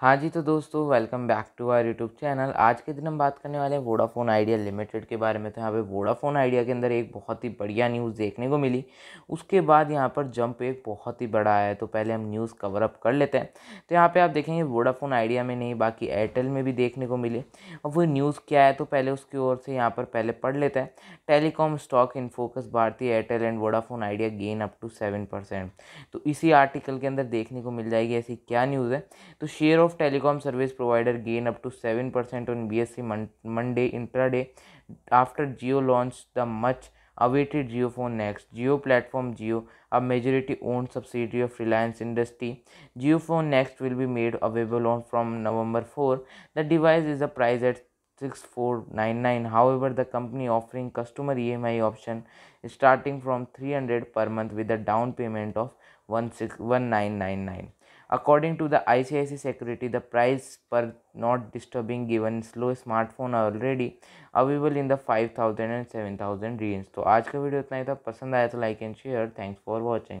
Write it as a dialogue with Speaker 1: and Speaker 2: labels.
Speaker 1: हाँ जी तो दोस्तों welcome back to our YouTube channel आज के दिन हम बात करने वाले हैं वोडाफोन आइडिया लिमिटेड के बारे में तो यहाँ पे वोडाफोन आइडिया के अंदर एक बहुत ही बढ़िया न्यूज़ देखने को मिली उसके बाद यहाँ पर जंप एक बहुत ही बड़ा आया तो पहले हम न्यूज़ कवर अप कर लेते हैं तो यहाँ पर आप देखेंगे वोडाफोन आइडिया में नहीं बाकी एयरटेल में भी देखने को मिली और वो न्यूज़ क्या है तो पहले उसकी ओर से यहाँ पर पहले पढ़ लेते हैं telecom stock in focus Bharti Airtel and Vodafone Idea gain up to seven percent तो इसी आर्टिकल के अंदर देखने को मिल जाएगी ऐसी क्या न्यूज़ है तो share of telecom service provider gained up to 7% on BSE mon- Monday intraday after Geo launched the much awaited Geophone Next. Geo Platform Geo, a majority owned subsidiary of Reliance Industry. Geophone Next will be made available on from November 4. The device is a price at 6499 however the company offering customer EMI option starting from 300 per month with a down payment of 16999 According to the ICICI Security, the price per not disturbing given slow smartphone are already available in the 5000 and 7000 range. So, आज का video इतना ही था पसंद आया तो like and share thanks for